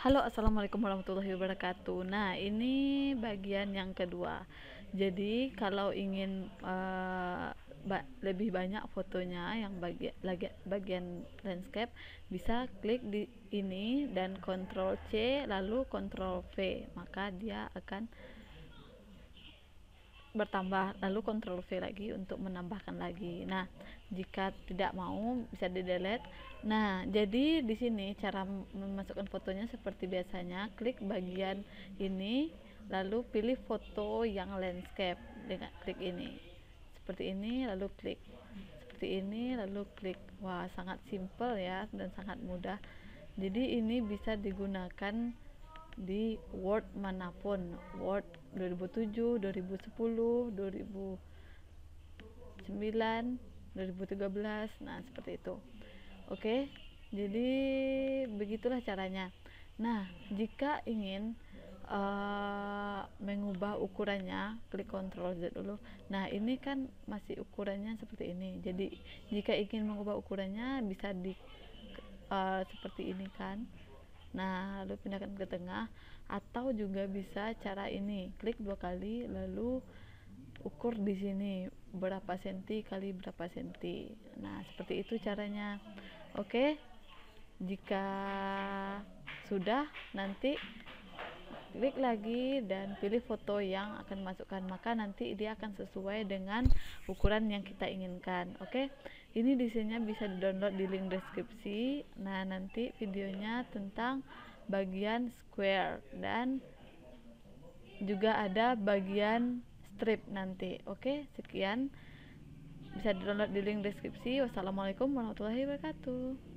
Halo assalamualaikum warahmatullahi wabarakatuh Nah ini bagian yang kedua Jadi kalau ingin uh, ba lebih banyak fotonya yang bagian, bagian landscape Bisa klik di ini dan Ctrl C lalu Ctrl V Maka dia akan bertambah lalu kontrol V lagi untuk menambahkan lagi nah jika tidak mau bisa di delete nah jadi di sini cara memasukkan fotonya seperti biasanya klik bagian ini lalu pilih foto yang landscape dengan klik ini seperti ini lalu klik seperti ini lalu klik wah sangat simple ya dan sangat mudah jadi ini bisa digunakan di Word manapun Word 2007 2010 2009 2013 nah seperti itu oke okay? jadi begitulah caranya nah jika ingin uh, mengubah ukurannya klik Ctrl Z dulu nah ini kan masih ukurannya seperti ini jadi jika ingin mengubah ukurannya bisa di uh, seperti ini kan nah lalu pindahkan ke tengah atau juga bisa cara ini klik dua kali lalu ukur di sini berapa senti kali berapa senti nah seperti itu caranya oke jika sudah nanti klik lagi dan pilih foto yang akan masukkan maka nanti dia akan sesuai dengan ukuran yang kita inginkan oke okay? ini desainnya bisa di download di link deskripsi nah nanti videonya tentang bagian square dan juga ada bagian strip nanti oke sekian bisa di download di link deskripsi wassalamualaikum warahmatullahi wabarakatuh